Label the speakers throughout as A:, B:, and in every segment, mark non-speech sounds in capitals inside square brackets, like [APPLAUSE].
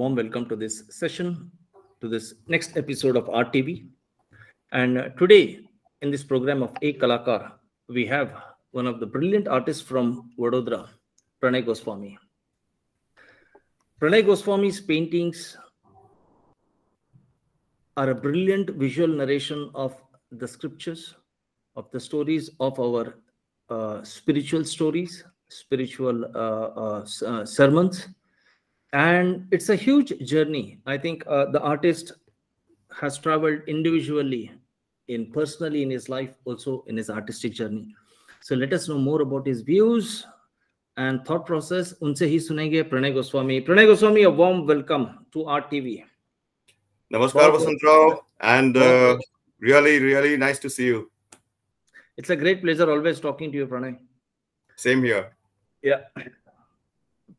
A: warm welcome to this session, to this next episode of RTV. And uh, today, in this program of A Kalakar, we have one of the brilliant artists from Vadodara, Pranay Goswami. Pranay Goswami's paintings are a brilliant visual narration of the scriptures, of the stories of our uh, spiritual stories, spiritual uh, uh, uh sermons, and it's a huge journey i think uh, the artist has traveled individually in personally in his life also in his artistic journey so let us know more about his views and thought process unse hi sunenge pranay goswami pranay goswami a warm welcome to art tv
B: namaskar vasant rao and uh, really really nice to see you
A: it's a great pleasure always talking to you pranay same here yeah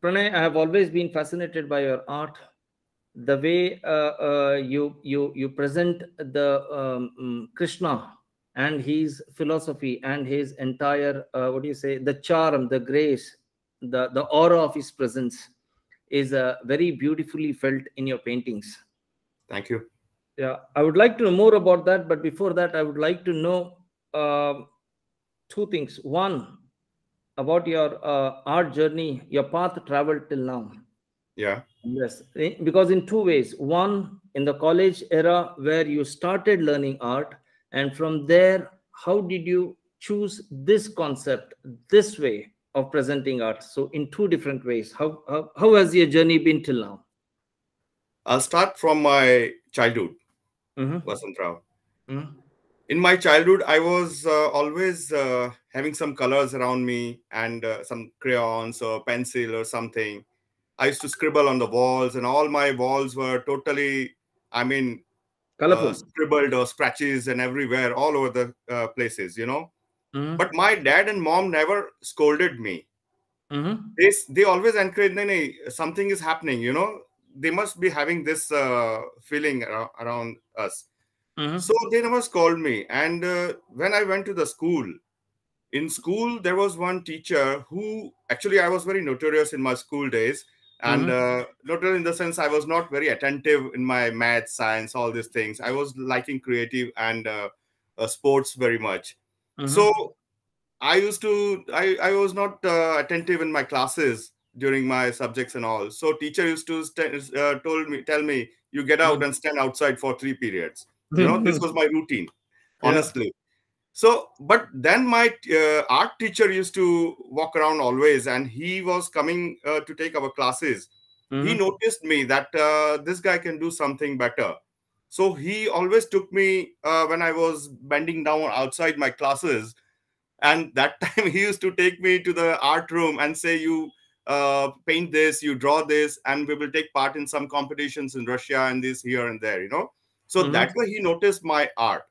A: Pranay, I have always been fascinated by your art, the way uh, uh, you you you present the um, mm, Krishna and his philosophy and his entire uh, what do you say the charm, the grace, the the aura of his presence is uh, very beautifully felt in your paintings. Thank you. Yeah, I would like to know more about that, but before that, I would like to know uh, two things. One, about your uh, art journey, your path traveled till now. Yeah. Yes, eh, because in two ways. One, in the college era where you started learning art, and from there, how did you choose this concept, this way of presenting art? So, in two different ways. How how, how has your journey been till now? I'll start from my childhood, mm-hmm. Vasantrao. Mm-hmm
B: in my childhood i was uh, always uh, having some colors around me and uh, some crayons or pencil or something i used to scribble on the walls and all my walls were totally i mean uh, colorful scribbled or scratches and everywhere all over the uh, places you know mm-hmm. but my dad and mom never scolded me mm-hmm. they, they always encouraged me something is happening you know they must be having this uh, feeling around us Mm-hmm. So they never called me. And uh, when I went to the school, in school, there was one teacher who actually I was very notorious in my school days. And mm-hmm. uh, notorious in the sense I was not very attentive in my math, science, all these things. I was liking creative and uh, uh sports very much. Mm-hmm. So I used to, I, I was not uh, attentive in my classes during my subjects and all. So teacher used to st- uh, told me, tell me, you get mm-hmm. out and stand outside for three periods you know this mm-hmm. was my routine honestly yeah. so but then my uh, art teacher used to walk around always and he was coming uh, to take our classes mm-hmm. he noticed me that uh, this guy can do something better so he always took me uh, when i was bending down outside my classes and that [LAUGHS] time he used to take me to the art room and say you uh, paint this you draw this and we will take part in some competitions in russia and this here and there you know so mm-hmm. he noticed my art,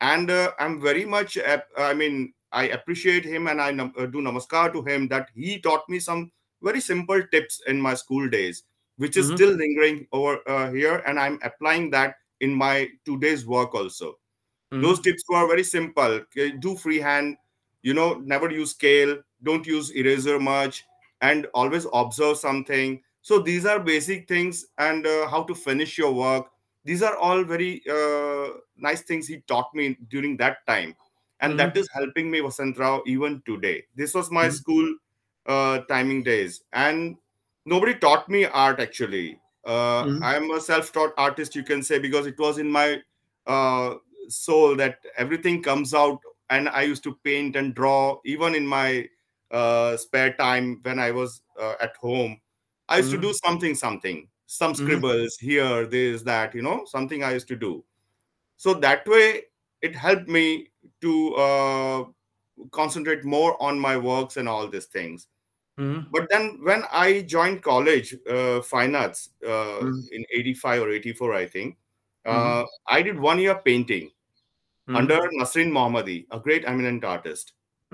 B: and uh, I'm very much. I mean, I appreciate him, and I nam- uh, do namaskar to him that he taught me some very simple tips in my school days, which is mm-hmm. still lingering over uh, here, and I'm applying that in my today's work also. Mm-hmm. Those tips were very simple: do freehand, you know, never use scale, don't use eraser much, and always observe something. So these are basic things, and uh, how to finish your work, these are all very uh, nice things he taught me during that time and mm-hmm. that is helping me vasant rao even today this was my mm-hmm. school uh, timing days and nobody taught me art actually uh, mm-hmm. i'm a self-taught artist you can say because it was in my uh, soul that everything comes out and i used to paint and draw even in my uh, spare time when i was uh, at home i used to do mm-hmm. something something some mm-hmm. scribbles mm-hmm. here, this, that, you know, something I used to do. So that way, it helped me to uh, concentrate more on my works and all these things. Mm-hmm. But then when I joined college, uh, fine arts uh, mm-hmm. in 85 or 84, I think, uh, mm-hmm. I did one year painting
A: mm-hmm. under
B: Nasrin Mohammadi, a great eminent artist.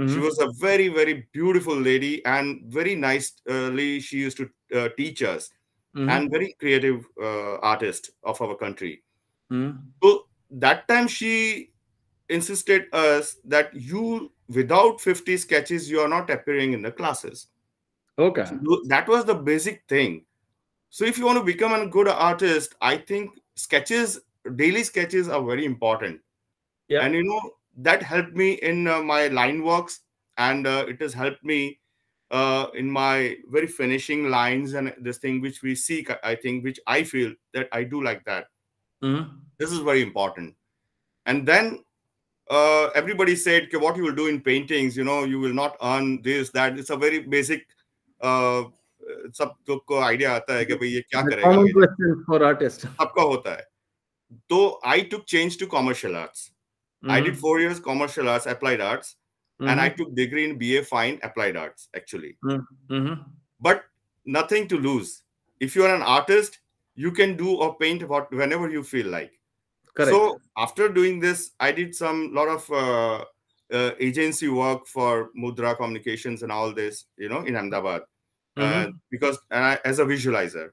B: She was a very, very beautiful lady and very nicely uh, she used to uh, teach us mm-hmm. and very creative uh, artist of our country. Mm-hmm. So that time she insisted us that you without 50 sketches you are not appearing in the classes okay so that was the basic thing so if you want to become a good artist i think sketches daily sketches are very important yeah and you know that helped me in uh, my line works and uh, it has helped me uh, in my very finishing lines and this thing which we seek, I think, which I feel that I do like that. Mm-hmm. This is very important. And then uh, everybody said, okay, what you will do in paintings, you know, you will not earn this, that. It's a very basic. Uh, idea लोग को for आता है I took change to commercial arts. Artist सबका होता है तो I took arts, to commercial Mm-hmm. And I mm-hmm. took degree in BA Fine Applied Arts, actually.
A: Mm-hmm. mm-hmm.
B: But nothing to lose. If you are an artist, you can do or paint about whenever you feel like. Correct. So after doing this, I did some lot of uh, uh, agency work for Mudra Communications and all this, you know, in Ahmedabad, uh, mm-hmm. uh, because I, as a visualizer.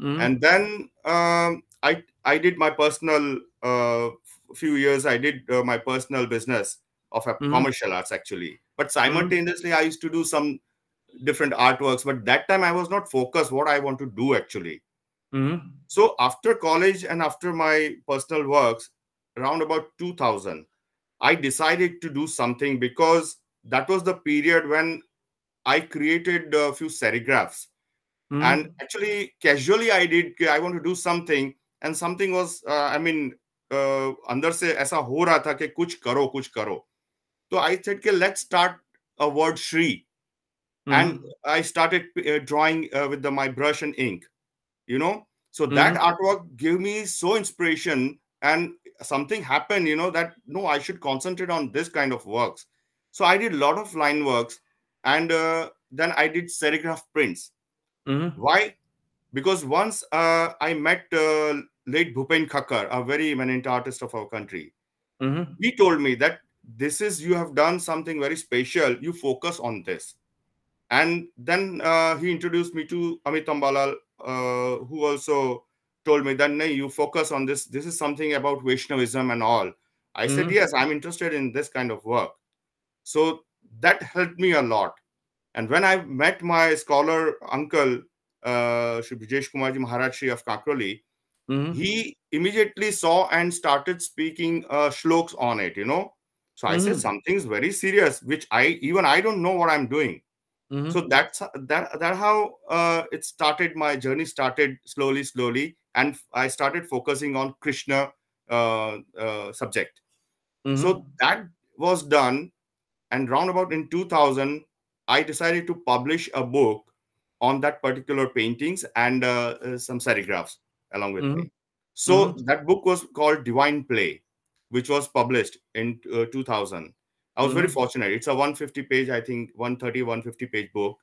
B: Mm-hmm. And then um, I I did my personal uh, few years. I did uh, my personal business of mm-hmm. commercial arts actually but simultaneously mm-hmm. i used to do some different artworks but that time i was not focused what i want to do actually mm-hmm. so after college and after my personal works around about 2000 i decided to do something because that was the period when i created a few serigraphs
A: mm-hmm. and
B: actually casually i did i want to do something and something was uh, i mean uh, under अंदर से ऐसा हो रहा था कि कुछ करो कुछ करो तो आई सेड कि let's start a word Shri and I started with the, my brush and ink. you know so mm-hmm. that artwork gave me so inspiration and something happened you know that no i should concentrate on this kind of works so i did a lot of line works and uh, then i did serigraph prints mm-hmm. why because once uh, i met uh, late bhupen khakkar a very eminent artist of our country mm-hmm. he told me that this is you have done something very special you focus on this and then uh, he introduced me to amit ambalal uh, who also told me that no you focus on this this is something about vaishnavism and all i mm-hmm. said yes i'm interested in this kind of work so that helped me a lot and when i met my scholar uncle uh, Shri Brijesh Kumarji Maharaj of Kakroli, mm-hmm. he immediately saw and started speaking uh, shloks on it, you know, so mm-hmm. I said mm. something's very serious, which I even I don't know what I'm doing. Mm-hmm. So that's that that how uh, it started. My journey started slowly, slowly, and I started focusing on Krishna uh, uh, subject. Mm-hmm. So that was done, and roundabout in 2000, I decided to publish a book on that particular paintings and uh, uh, some serigraphs along with mm-hmm. me. So mm-hmm. that book was called Divine Play which was published in uh, 2000 i was mm-hmm. very fortunate it's a 150 page i think 130 150 page book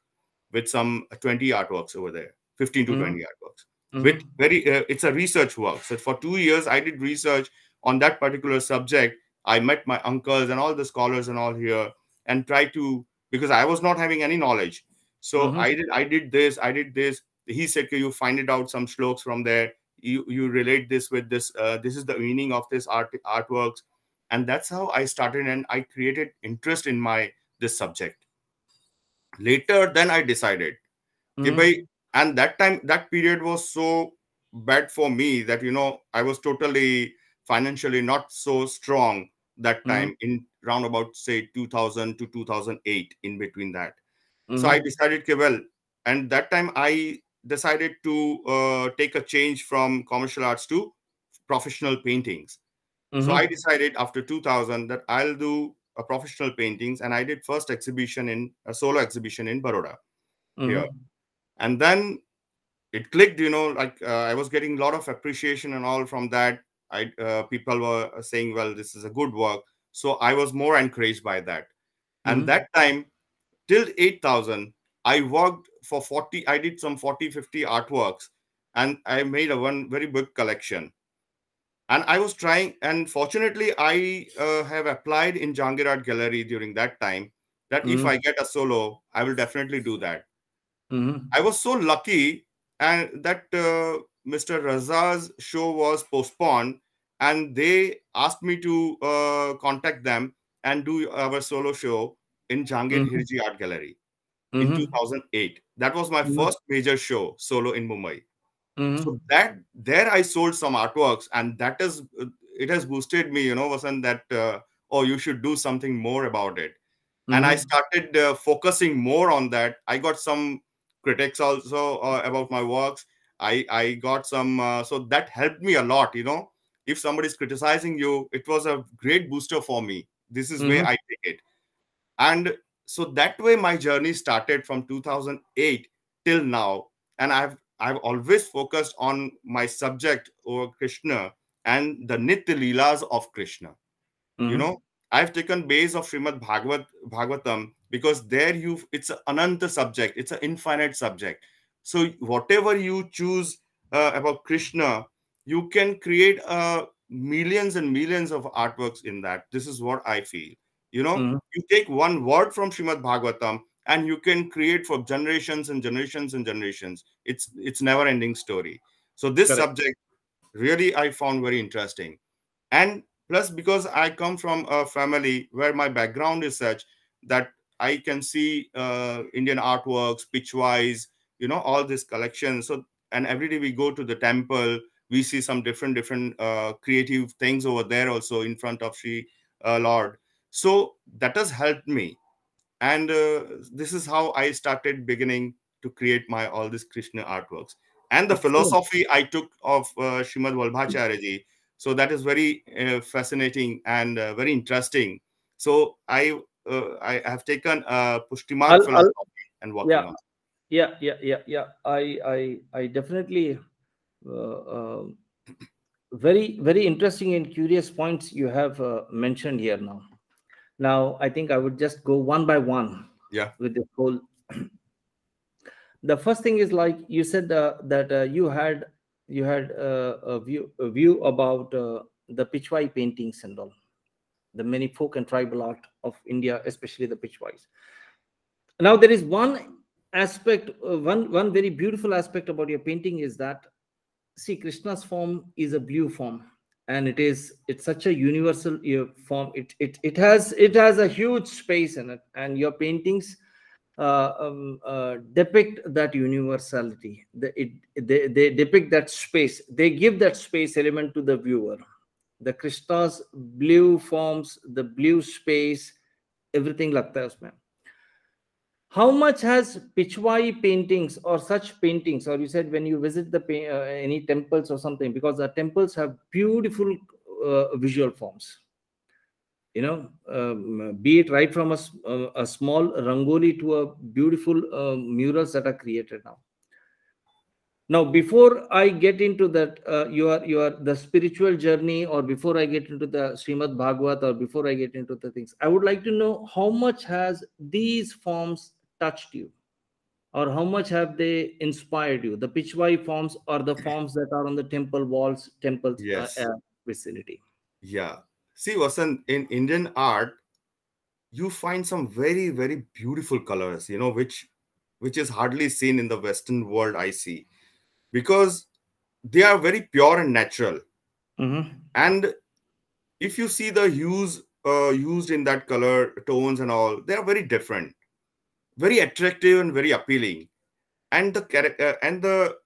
B: with some 20 artworks over there 15 to mm-hmm. 20 artworks mm-hmm. with very uh, it's a research work so for 2 years i did research on that particular subject i met my uncles and all the scholars and all here and tried to because i was not having any knowledge so mm-hmm. i did i did this i did this he said you find it out some sloks from there you you relate this with this uh, this is the meaning of this art artworks and that's how i started and i created interest in my this subject later then i decided mm-hmm. okay, and that time that period was so bad for me that you know i was totally financially not so strong that hmm. time mm-hmm. in round about say 2000 to 2008 in between that mm-hmm. so i mm-hmm. decided okay well and that time i decided to uh, take a change from commercial arts to professional paintings. Mm-hmm. So I mm-hmm. decided after 2000 that I'll do a professional paintings, and I did first exhibition in a solo exhibition in Baroda mm-hmm. here, and then it clicked. You know, like uh, I was getting a lot of appreciation and all from that. I uh, people were saying, "Well, this is a good work," so I was more encouraged by that. Mm-hmm. And that time, till 8000, I worked for 40 i did some 40 50 artworks and i made a one very big collection and i was trying and fortunately i uh, have applied in jangirat gallery during that time that mm if mm-hmm. i get a solo i will definitely do that mm i was so lucky and that uh, mr raza's show was postponed and they asked me to uh, contact them and do our solo show in jangir mm mm-hmm. hirji art gallery mm-hmm. in 2008 that was my mm-hmm. first major show solo in mumbai mm-hmm. so that there i sold some artworks and that is it has boosted me you know wasn't that uh, oh you should do something more about it and i mm-hmm. started uh, focusing more on that i got some critics also uh, about my works i i got some uh, so that helped me a lot you know if somebody's criticizing you it was a great booster for me this is mm where mm-hmm. i take it and so that way my journey started from 2008 till now and i've i've always focused on my subject over krishna and the nitya leelas of krishna mm-hmm. you know i've taken base of srimad bhagavat bhagavatam because there you it's an ananta subject it's an infinite subject so whatever you choose uh, about krishna you can create uh, millions and millions of artworks in that this is what i feel you know, mm-hmm. you take one word from Srimad Bhagavatam and you can create for generations and generations and generations. It's it's never ending story. So this Correct. subject really I found very interesting. And plus because I come from a family where my background is such that I can see uh, Indian artworks, wise, you know, all this collection. So and every day we go to the temple, we see some different different uh, creative things over there also in front of Sri uh, Lord so that has helped me and uh, this is how i started beginning to create my all these krishna artworks and the philosophy i took of uh, shrimad valbhacharya so that is very uh, fascinating and uh, very interesting so i uh, i have taken uh, philosophy I'll,
A: and working yeah. on yeah yeah yeah yeah i i i definitely uh, uh, very very interesting and curious points you have mentioned here now now, I think I would just go one by one. Yeah. With this whole. [CLEARS THROAT] the first thing is like you said uh, that uh, you had you had uh, a view a view about uh, the Pichwai paintings and all, the many folk and tribal art of India, especially the Pichwais. Now there is one aspect, uh, one one very beautiful aspect about your painting is that see Krishna's form is a blue form and it is it's such a universal uh, form it it, it has it has a huge space in it and your paintings uh, um, uh, depict that universality the, it, they, they depict that space they give that space element to the viewer the krishna's blue forms the blue space everything like that usme how much has Pichwai paintings or such paintings, or you said when you visit the uh, any temples or something, because the temples have beautiful uh, visual forms. You know, um, be it right from a, uh, a small rangoli to a beautiful uh, murals that are created now. Now, before I get into that, your uh, your the spiritual journey, or before I get into the Srimad Bhagavat, or before I get into the things, I would like to know how much has these forms touched you or how much have they inspired you the pichwai forms or the [LAUGHS] forms that are on the temple walls temples uh, yes. uh, vicinity
B: yeah see wasn't in indian art you find some very very beautiful colors you know which which is hardly seen in the western world i see because they are very pure and natural mm-hmm. and if you see the hues uh, used in that color tones and all they are very different very attractive and very appealing and the character uh, and the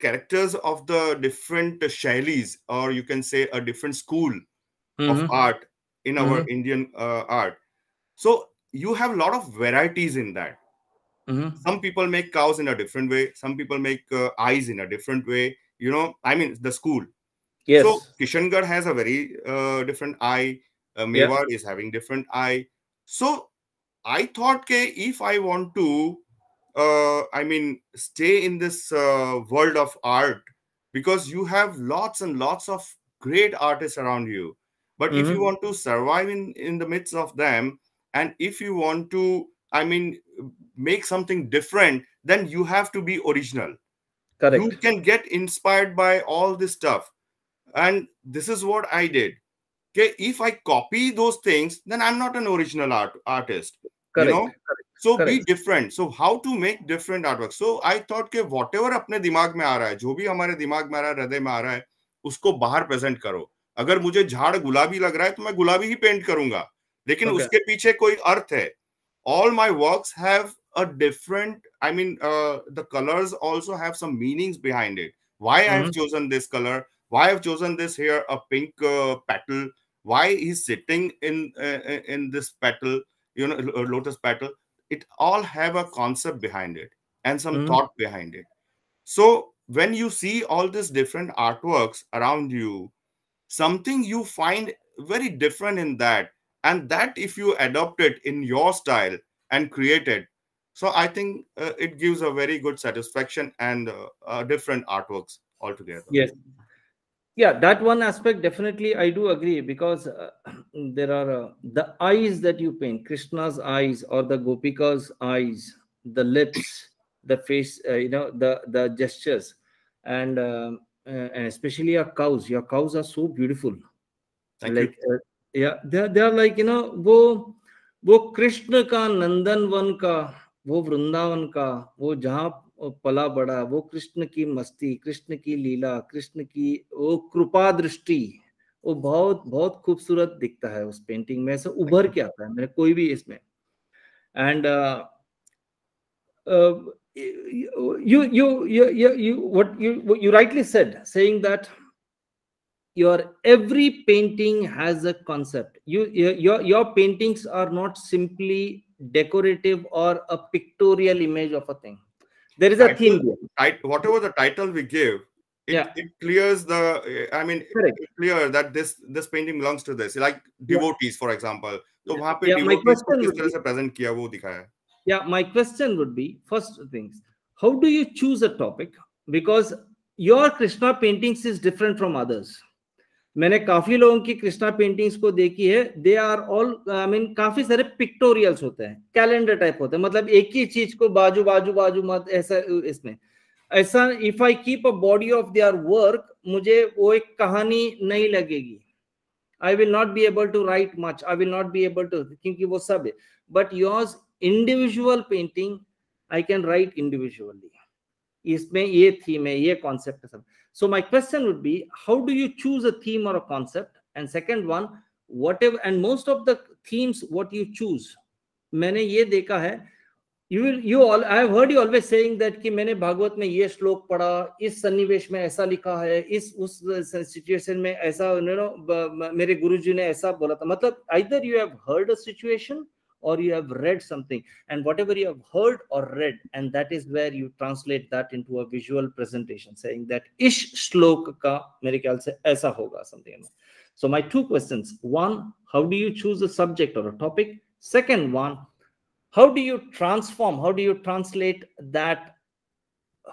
B: characters of the different shailis or you can say a different school mm-hmm. of art in our mm-hmm. indian uh, art so you have a lot of varieties in that mm-hmm. some people make cows in a different way some people make uh, eyes in a different way you know i mean the school yes so kishangarh has a very uh, different eye uh, Mewar yeah. is having different eye so I thought ke if I want to, uh, I mean, stay in this uh, world of art, because you have lots and lots of great artists around you. But mm-hmm. if you mm-hmm. want to survive in, in the midst of them, and if you want to, I mean, make something different, then you have to be original. Correct. You can get inspired by all this stuff. And this is what I did. okay, if I copy those things, then I'm not an original art, artist. Correct. You know? Correct. So Correct. be different. So how to make different artwork? So I thought ke whatever apne dimag mein aa raha hai jo bhi hamare dimag mein aa raha hai hriday mein aa raha hai usko bahar present karo agar mujhe मुझे gulabi lag raha hai to main gulabi hi paint karunga lekin okay. uske piche koi arth hai all my works have a different i mean uh, the colors also have some meanings behind it why mm-hmm. i have chosen this color why i have chosen this here a pink uh, petal why he's sitting in uh, uh, in this petal you know lotus petal it all have a concept behind it and some mm. thought behind it so when you see all these different artworks around you something you find very different in that and that if you adopt it in your style and create it so i think uh, it gives a very good satisfaction and uh, uh, different artworks altogether yes
A: yeah that one aspect definitely i do agree because uh, [CLEARS THROAT] there are uh, the eyes that you paint krishna's eyes or the gopika's eyes the lips [COUGHS] the face uh, you know the the gestures and um, uh, and especially your cows your cows are so beautiful Thank like you. Uh, yeah they are, they are like you know wo wo krishna ka nandan van ka wo vrindavan ka wo jahan पला बड़ा वो कृष्ण की मस्ती कृष्ण की लीला कृष्ण की वो कृपा दृष्टि वो बहुत बहुत खूबसूरत दिखता है उस पेंटिंग में से उभर के अच्छा। आता है मेरे कोई भी इसमें and you you you you rightly said saying that your every painting has a concept your paintings are not simply decorative और a pictorial image of a thing
B: there is a theme whatever the title we give it, yeah. it clears the i mean Correct. clear that this this painting belongs to this like devotees yeah. for example
A: so yeah. yeah my question would be, present kiya wo dikha yeah my question would be first things how do you choose a topic because your krishna paintings is different from others मैंने काफी लोगों की Krishna paintings को देखी है they are all I mean काफी सारे पिक्टोरियल्स होते हैं कैलेंडर टाइप होते हैं मतलब एक ही चीज को बाजू बाजू बाजू मत ऐसा इसमें ऐसा if I keep a body of our work मुझे वो एक कहानी नहीं लगेगी I will not be able to write much I will not be able to क्योंकि वो सब है but yours individual painting I can write individually इसमें ये थीम है ये कॉन्सेप्ट है सब so my question would be how do you choose a theme और a concept and second one what ever and most of the themes what you choose मैंने ये देखा है you will you all I have heard you always saying that कि मैंने भागवत में ये श्लोक पढ़ा इस सन्निवेश में ऐसा लिखा है इस उस सिचुएशन में ऐसा यू नो मेरे गुरुजी ने ऐसा बोला था मतलब either you have heard a situation or you have read something and whatever you have heard or read and that is where you translate that into a visual presentation saying that ish sloka. ka mere khayal se aisa hoga something so my two questions one how do you choose a subject or a topic second one how do you transform how do you translate that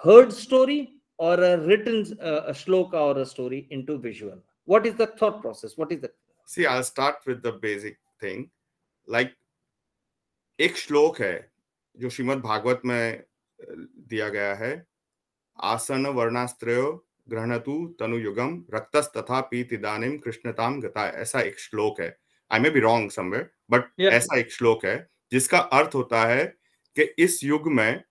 A: heard story or a written uh, a shloka or a story into visual what is the thought process what is the see i'll start with the basic
B: thing like एक श्लोक है जो श्रीमद् भागवत में दिया गया है आसन वर्णास्त्रयो ग्रहणतु तनु युगम रक्तस तथा पीत कृष्णताम गता ऐसा एक श्लोक है I may be wrong somewhere but ऐसा एक श्लोक है जिसका अर्थ होता है कि इस युग में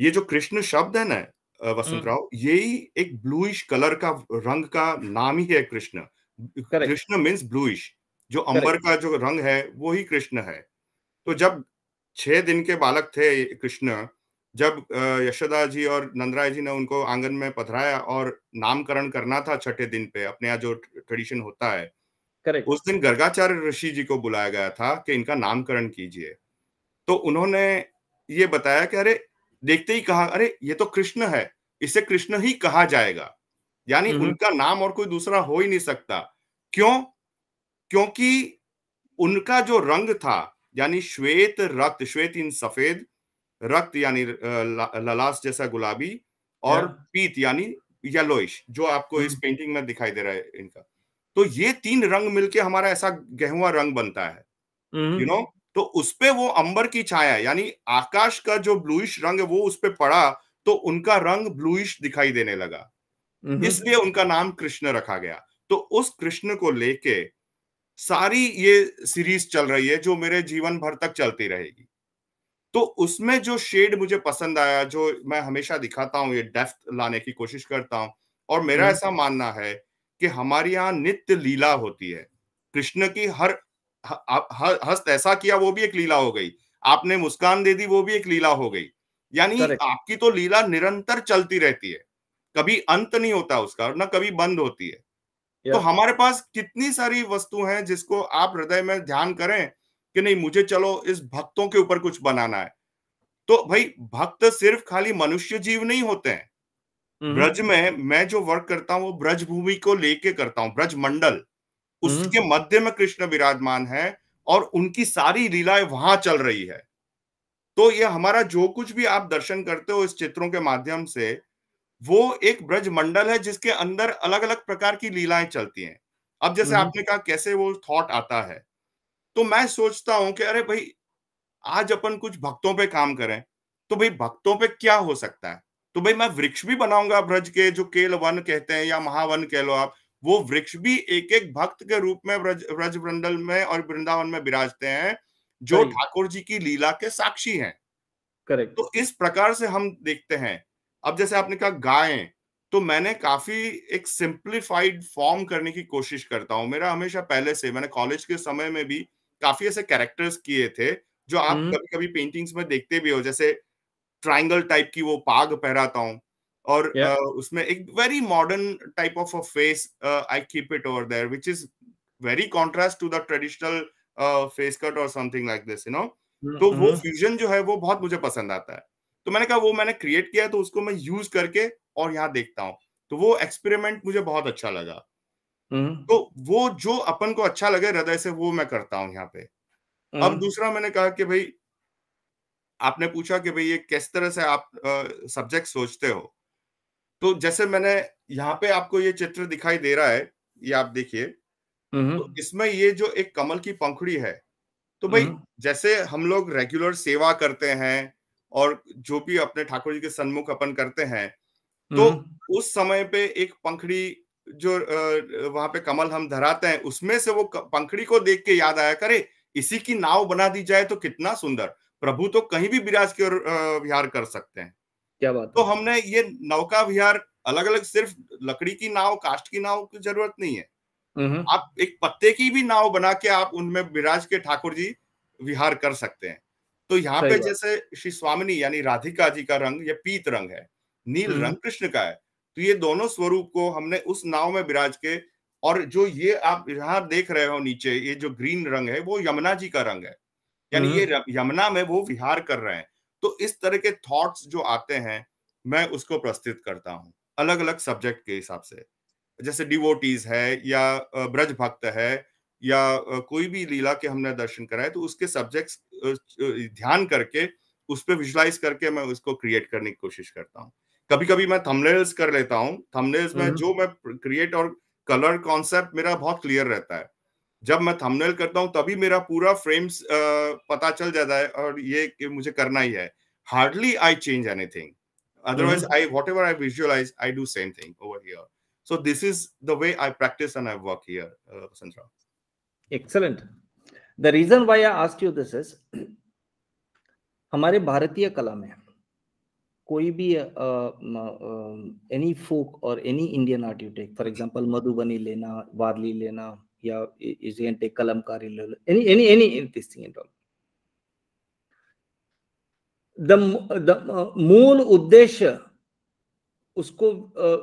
B: ये जो कृष्ण शब्द है ना वसुंतराव हम्म। यही एक ब्लूइश कलर का रंग का नाम ही है कृष्ण कृष्ण मीन्स ब्लूइश जो अंबर का जो रंग है वो ही कृष्ण है तो जब छह दिन के बालक थे कृष्ण जब यशोदा जी और नंदराय जी ने उनको आंगन में पधराया और नामकरण करना था छठे दिन पे अपने यहाँ जो ट्रेडिशन होता है करेक्ट उस दिन गर्गाचार्य ऋषि जी को बुलाया गया था कि इनका नामकरण कीजिए तो उन्होंने ये बताया कि अरे देखते ही कहा अरे ये तो कृष्ण है इसे कृष्ण ही कहा जाएगा यानी हम्म। उनका नाम और कोई दूसरा हो ही नहीं सकता क्यों क्योंकि उनका जो रंग था यानी श्वेत रक्त श्वेत इन सफेद रक्त यानी ललास जैसा गुलाबी और पीत यानी येलोइश जो आपको इस पेंटिंग hmm. में दिखाई दे रहा है इनका तो ये तीन रंग मिलके हमारा ऐसा गेहुआ रंग बनता है you hmm. No you know? तो उसपे वो अंबर की छाया यानी आकाश का जो ब्लूइश रंग है वो उस पर पड़ा तो उनका रंग ब्लूइश दिखाई देने लगा hmm. इसलिए उनका नाम कृष्ण रखा गया तो उस कृष्ण को लेके सारी ये सीरीज चल रही है जो मेरे जीवन भर तक चलती रहेगी तो उसमें जो शेड मुझे पसंद आया जो मैं हमेशा दिखाता हूँ ये डेफ लाने की कोशिश करता हूँ और मेरा हम्म। ऐसा मानना है कि हमारे यहाँ नित्य लीला होती है कृष्ण की हर हस्त ऐसा किया वो भी एक लीला हो गई आपने मुस्कान दे दी वो भी एक लीला हो गई यानी आपकी तो लीला निरंतर चलती रहती है कभी अंत नहीं होता उसका ना कभी बंद होती है तो हमारे पास कितनी सारी वस्तु हैं जिसको आप हृदय में ध्यान करें कि नहीं मुझे चलो इस भक्तों के ऊपर कुछ बनाना है तो भाई भक्त सिर्फ खाली मनुष्य जीव नहीं होते हैं हम्म। ब्रज में मैं जो वर्क करता हूँ वो ब्रज भूमि को लेके करता हूँ ब्रज मंडल हम्म। उसके मध्य में कृष्ण विराजमान है और उनकी सारी लीलाएं वहां चल रही है तो ये हमारा जो कुछ भी आप दर्शन करते हो इस चित्रों के माध्यम से वो एक ब्रज मंडल है जिसके अंदर अलग अलग प्रकार की लीलाएं चलती हैं अब जैसे हम्म। आपने कहा कैसे वो थॉट आता है तो मैं सोचता हूं कि अरे भाई आज अपन कुछ भक्तों पे काम करें तो भाई भक्तों पे क्या हो सकता है तो भाई मैं वृक्ष भी बनाऊंगा ब्रज के जो केल वन कहते हैं या महावन कह लो आप वो वृक्ष भी एक एक भक्त के रूप में ब्रज ब्रज वृंदल में और वृंदावन में विराजते हैं जो ठाकुर जी की लीला के साक्षी हैं करेक्ट तो इस प्रकार से हम देखते हैं अब जैसे आपने कहा गायें तो मैंने काफी एक सिंप्लीफाइड फॉर्म करने की कोशिश करता हूँ मेरा हमेशा पहले से मैंने कॉलेज के समय में भी काफी ऐसे कैरेक्टर्स किए थे जो आप कभी कभी पेंटिंग्स में देखते भी हो जैसे ट्राइंगल टाइप की वो पाग पहराता हूँ और yeah. uh, उसमें एक very modern type of a face I keep it over there which is very contrast to the traditional face cut और something like this you know तो वो फ्यूजन जो है वो बहुत मुझे पसंद आता है तो मैंने कहा वो मैंने क्रिएट किया तो उसको मैं यूज करके और यहाँ देखता हूँ तो वो एक्सपेरिमेंट मुझे बहुत अच्छा लगा हम्म। तो वो जो अपन को अच्छा लगे हृदय से वो मैं करता हूँ यहाँ पे अब हम्म। दूसरा मैंने कहा कि भाई आपने पूछा कि भाई ये किस तरह से आप सब्जेक्ट सोचते हो तो जैसे मैंने यहाँ पे आपको ये चित्र दिखाई दे रहा है ये आप देखिए हम्म। तो इसमें ये जो एक कमल की पंखुड़ी है तो भाई जैसे हम लोग रेगुलर सेवा करते हैं और जो भी अपने ठाकुर जी के सन्मुख अपन करते हैं हम्म। तो उस समय पे एक पंखड़ी जो वहां पे कमल हम धराते हैं उसमें से वो पंखड़ी को देख के याद आया करे इसी की नाव बना दी जाए तो कितना सुंदर प्रभु तो कहीं भी विराज की ओर विहार कर सकते हैं क्या बात तो हमने ये नौका विहार अलग अलग सिर्फ लकड़ी की नाव कास्ट की नाव की जरूरत नहीं है हम्म। आप एक पत्ते की भी नाव बना के आप उनमें विराज के ठाकुर जी विहार कर सकते हैं तो यहाँ पे जैसे श्री स्वामिनी यानी राधिका जी का रंग ये पीत रंग है नील हम्म। रंग कृष्ण का है तो ये दोनों स्वरूप को हमने उस नाव में विराज के और जो ये आप यहाँ देख रहे हो नीचे ये जो ग्रीन रंग है वो यमुना जी का रंग है यानी ये हम्म। यमुना में वो विहार कर रहे हैं तो इस तरह के थॉट्स जो आते हैं मैं उसको प्रस्तुत करता हूँ अलग अलग सब्जेक्ट के हिसाब से जैसे डिवोटीज है या ब्रज भक्त है या कोई भी लीला के हमने दर्शन कराए तो उसके सब्जेक्ट्स ध्यान करके उस पर विजुलाइज करके मैं उसको क्रिएट करने की कोशिश करता हूँ कभी कभी मैं थमनेल्स कर लेता हूँ थंबनेल्स में जो मैं क्रिएट और कलर कॉन्सेप्ट मेरा बहुत क्लियर रहता है जब मैं थंबनेल करता हूँ तभी मेरा पूरा फ्रेम्स पता चल जाता है और ये कि मुझे करना ही है hardly I change anything otherwise I whatever I visualise I do same thing over here so
A: this is the way I practice and I work here Sandra. Excellent the reason why I ask you this is हमारे भारतीय कला में कोई भी any folk और any Indian art you take for example Madhubani लेना वारली लेना या यू टेक कलमकारी ले लो any any any this thing and all the the मूल उद्देश्य उसको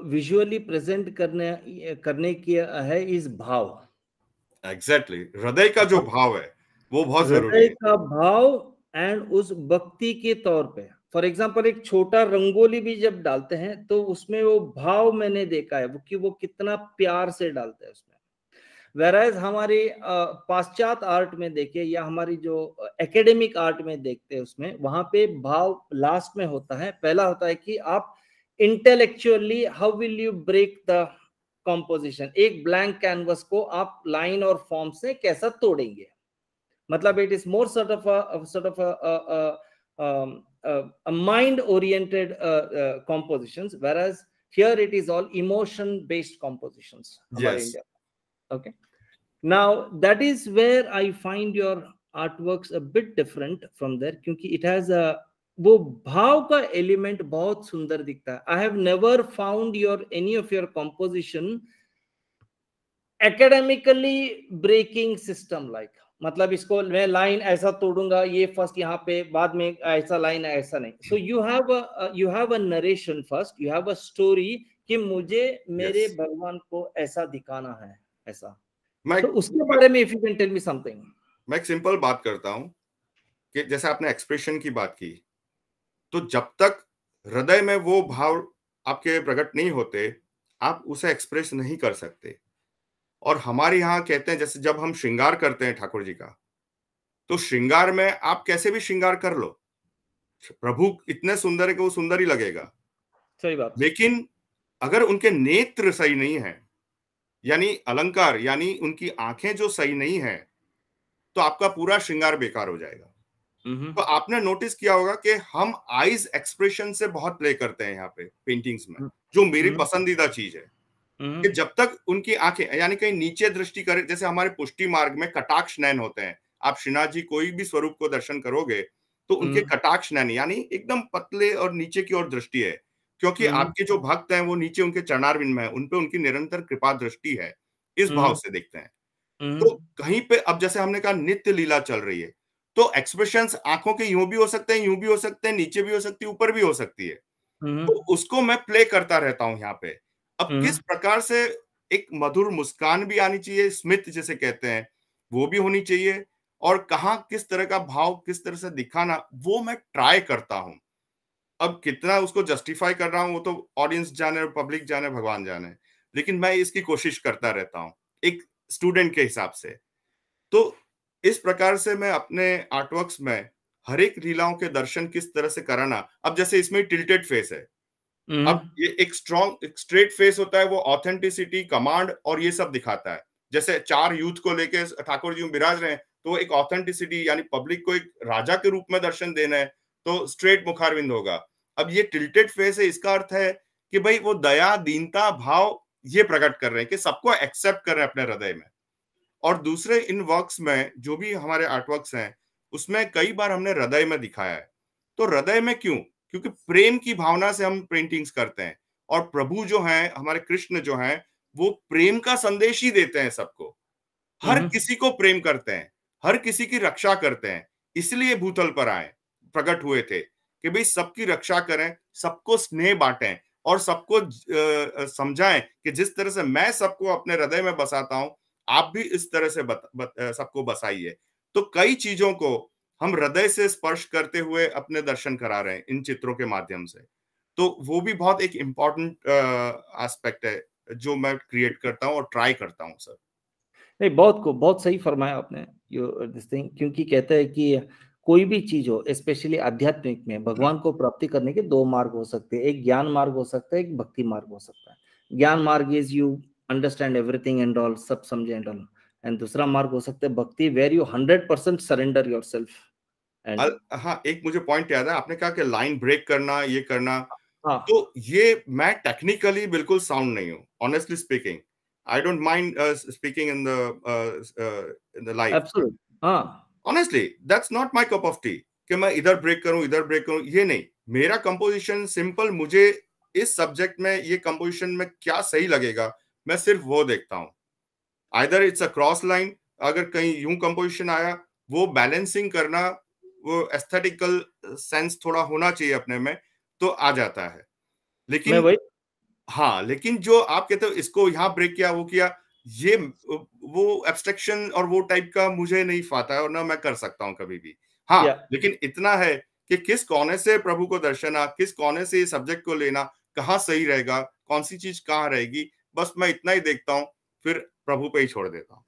A: विजुअली प्रेजेंट करने करने की है इस भाव
B: एग्जैक्टली exactly. हृदय का जो अच्छा। भाव है वो बहुत जरूरी है
A: का भाव एंड उस भक्ति के तौर पे फॉर एग्जाम्पल एक छोटा रंगोली भी जब डालते हैं तो उसमें वो भाव मैंने देखा है कि वो कितना प्यार से डालते हैं उसमें वेराइज हमारी पाश्चात आर्ट में देखे या हमारी जो एकेडमिक आर्ट में देखते हैं उसमें वहां पे भाव लास्ट में होता है पहला होता है कि आप intellectually how will you break the Composition: a blank canvas. को आप line और forms से कैसा तोड़ेंगे मतलब more sort of a sort of a um, mind oriented uh, uh, compositions. whereas here it is all emotion based compositions yes okay now that is where i find your artworks a bit different from there kyunki it has a वो भाव का element बहुत सुंदर दिखता है I have never found your any of your composition academically breaking system like मतलब इसको मैं लाइन ऐसा तोड़ूंगा ये फर्स्ट यहाँ पे बाद में ऐसा लाइन ऐसा नहीं so you have you have a narration first you have a story कि मुझे मेरे yes. भगवान को ऐसा दिखाना है ऐसा मैं so, तो उसके बारे में if you can tell me something
B: मैं एक सिंपल बात करता हूँ कि जैसे आपने एक्सप्रेशन की बात की तो जब तक हृदय में वो भाव आपके प्रकट नहीं होते आप उसे एक्सप्रेस नहीं कर सकते और हमारे यहाँ कहते हैं जैसे जब हम श्रृंगार करते हैं ठाकुर जी का तो श्रृंगार में आप कैसे भी श्रृंगार कर लो प्रभु इतने सुंदर है कि वो सुंदर ही लगेगा सही बात लेकिन अगर उनके नेत्र सही नहीं है यानी अलंकार यानी उनकी आंखें जो सही नहीं है तो आपका पूरा श्रृंगार बेकार हो जाएगा Mm-hmm. तो आपने नोटिस किया होगा कि हम आईज एक्सप्रेशन से बहुत प्ले करते हैं यहाँ पे पेंटिंग्स में mm-hmm. जो मेरी mm-hmm. पसंदीदा चीज है कि जब तक उनकी आंखें यानी कहीं नीचे दृष्टि करे जैसे हमारे पुष्टि मार्ग में कटाक्ष नयन होते हैं आप श्रीनाथ जी कोई भी स्वरूप को दर्शन करोगे तो उनके कटाक्ष नयन यानी एकदम पतले और नीचे की ओर दृष्टि है क्योंकि आपके जो भक्त हैं वो नीचे उनके चरणारविंद में है उनपे उनकी निरंतर कृपा दृष्टि है इस भाव से देखते हैं तो कहीं पे अब जैसे हमने कहा नित्य लीला चल रही है तो एक्सप्रेशन आंखों के यूं भी हो सकते हैं यूं भी हो सकते हैं नीचे भी हो सकती है ऊपर भी हो सकती है हम्म। तो उसको मैं प्ले करता रहता हूं यहाँ पे अब हम्म। किस प्रकार से एक मधुर मुस्कान भी आनी चाहिए स्मित जैसे कहते हैं वो भी होनी चाहिए और कहा किस तरह का भाव किस तरह से दिखाना वो मैं ट्राई करता हूं अब कितना उसको जस्टिफाई कर रहा हूं वो तो ऑडियंस जाने पब्लिक जाने भगवान जाने लेकिन मैं इसकी कोशिश करता रहता हूं एक स्टूडेंट के हिसाब से तो इस प्रकार से मैं अपने आर्टवर्क्स में हर एक लीलाओं के दर्शन किस तरह से कराना अब जैसे इसमें टिल्टेड फेस है हम्म। अब ये एक स्ट्रॉन्ग स्ट्रेट फेस होता है वो ऑथेंटिसिटी कमांड और ये सब दिखाता है जैसे चार यूथ को लेके ठाकुर जी विराज रहे हैं तो एक ऑथेंटिसिटी यानी पब्लिक को एक राजा के रूप में दर्शन देना है तो स्ट्रेट मुखारविंद होगा अब ये टिल्टेड फेस है इसका अर्थ है कि भाई वो दया दीनता भाव ये प्रकट कर रहे हैं कि सबको एक्सेप्ट कर रहे हैं अपने हृदय में और दूसरे इन वर्क्स में जो भी हमारे आर्टवर्क्स हैं उसमें कई बार हमने हृदय में दिखाया है तो हृदय में क्यों क्योंकि प्रेम की भावना से हम पेंटिंग्स करते हैं और प्रभु जो हैं हमारे कृष्ण जो हैं वो प्रेम का संदेश ही देते हैं सबको हर हम्म। किसी को प्रेम करते हैं हर किसी की रक्षा करते हैं इसलिए भूतल पर आए प्रकट हुए थे कि भाई सबकी रक्षा करें सबको स्नेह बांटें और सबको समझाएं कि जिस तरह से मैं सबको अपने हृदय में बसाता हूं आप भी इस तरह से बत, बत, सबको बसाइए तो कई चीजों को हम हृदय से स्पर्श करते हुए अपने दर्शन करा रहे हैं इन चित्रों के माध्यम से तो वो भी बहुत एक इम्पॉर्टेंट एस्पेक्ट है जो मैं क्रिएट करता हूँ और ट्राई करता हूँ सर
A: नहीं बहुत को बहुत सही फरमाया आपने क्योंकि कहते हैं कि कोई भी चीज हो स्पेशली आध्यात्मिक में भगवान को प्राप्ति करने के दो मार्ग हो सकते हैं एक ज्ञान मार्ग हो सकता है एक भक्ति मार्ग हो सकता है ज्ञान मार्ग is you understand everything and all सब समझे एंड ऑल एंड दूसरा मार्ग हो सकता है भक्ति where you hundred percent surrender yourself हाँ एक मुझे पॉइंट याद है आपने कहा कि लाइन ब्रेक
B: करना ये करना हाँ. तो ये मैं टेक्निकली बिल्कुल साउंड नहीं हूँ honestly speaking I don't mind speaking in the in the life absolute हाँ honestly that's not my cup of tea कि मैं इधर ब्रेक करूं इधर ब्रेक करूं ये नहीं मेरा कंपोजिशन सिंपल मुझे इस सब्जेक्ट में ये कंपोजिशन में क्या सही लगेगा मैं सिर्फ वो देखता हूँ either it's a cross line अगर कहीं यूं कंपोजिशन आया वो बैलेंसिंग करना वो एस्थेटिकल सेंस थोड़ा होना चाहिए अपने में तो आ जाता है लेकिन हाँ लेकिन जो आप कहते हो इसको यहाँ ब्रेक किया वो किया ये वो एब्स्ट्रक्शन और वो टाइप का मुझे नहीं फाता है और ना मैं कर सकता हूँ कभी भी हाँ लेकिन इतना है कि किस कोने से प्रभु को दर्शना किस कोने से सब्जेक्ट को लेना कहाँ सही रहेगा कौन सी चीज कहाँ रहेगी बस मैं इतना ही देखता हूँ फिर प्रभु पे ही छोड़ देता हूँ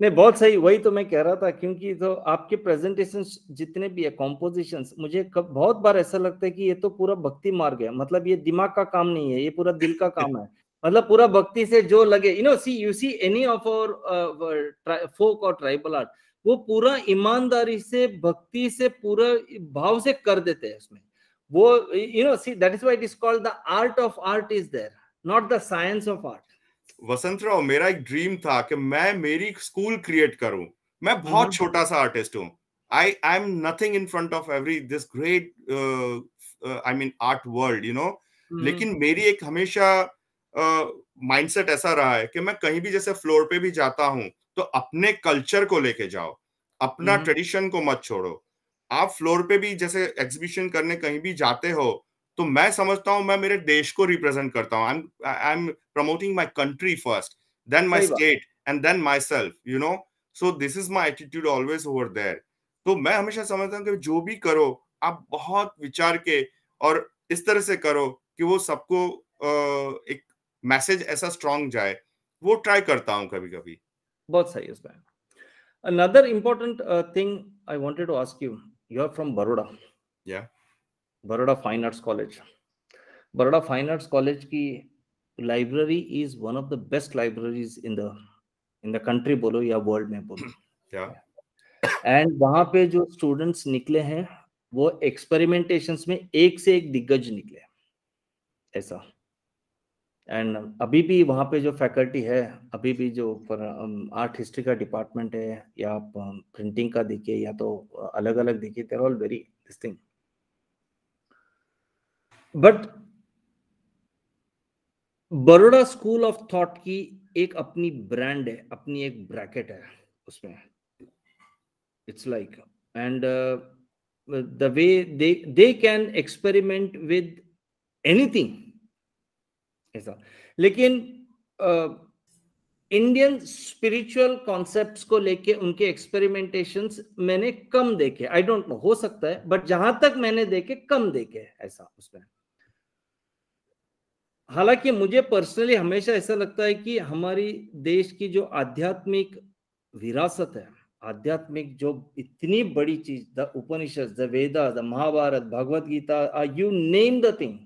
A: नहीं बहुत सही वही तो मैं कह रहा था क्योंकि तो आपके प्रेजेंटेशन जितने भी है कॉम्पोजिशन मुझे कब, बहुत बार ऐसा लगता है कि ये तो पूरा भक्ति मार्ग है मतलब ये दिमाग का काम नहीं है ये पूरा दिल का काम है [LAUGHS] मतलब पूरा भक्ति से जो लगे you know see you see any of और फोक और ट्राइबल आर्ट वो पूरा ईमानदारी से भक्ति से पूरा भाव से कर देते हैं उसमें वो you know see that is why it is called the art of art is there not the science of art
B: Vasant Rao मेरा एक ड्रीम था कि मैं मेरी स्कूल क्रिएट करूं मैं बहुत हम्म। छोटा सा आर्टिस्ट हूं I I am nothing in front of every this great I mean art world you know लेकिन मेरी एक हमेशा माइंडसेट uh, ऐसा रहा है कि मैं कहीं भी जैसे फ्लोर पे भी जाता हूं तो अपने कल्चर को लेके जाओ अपना ट्रेडिशन हम्म। को मत छोड़ो आप फ्लोर पे भी जैसे एग्जीबिशन करने कहीं भी जाते हो तो मैं समझता हूँ मैं मेरे देश को रिप्रेजेंट करता हूँ I am promoting my country first then my state and then myself you know so this is my attitude always over there तो मैं हमेशा समझता हूँ कि जो भी करो आप बहुत विचार के और इस तरह से करो कि वो सबको एक मैसेज ऐसा स्ट्रांग
A: जाए वो ट्राई करता हूँ कभी कभी बहुत सही इसमें another important uh, thing i wanted to ask you you are from baroda yeah Baroda fine arts college Baroda fine arts college की library is one of the best libraries in the in the country बोलो या world में बोलो and and वहां पे जो students निकले हैं वो एक्सपेरिमेंटेशंस में एक से एक दिग्गज निकले ऐसा एंड अभी भी वहाँ पे जो फैकल्टी है अभी भी जो आर्ट हिस्ट्री का डिपार्टमेंट है या आप प्रिंटिंग का देखिए या तो अलग अलग देखिए there all very this thing but Baroda school of thought की एक अपनी ब्रांड है अपनी एक ब्रैकेट है उसमें it's like and the way they can experiment with anything ऐसा लेकिन इंडियन स्पिरिचुअल कॉन्सेप्ट्स को लेके उनके एक्सपेरिमेंटेशन मैंने कम देखे आई डोंट नो हो सकता है बट जहां तक मैंने देखे कम देखे ऐसा उसमें हालांकि मुझे पर्सनली हमेशा ऐसा लगता है कि हमारी देश की जो आध्यात्मिक विरासत है आध्यात्मिक जो इतनी बड़ी चीज the Upanishad the Veda the Mahabharata Bhagavad Gita you name the thing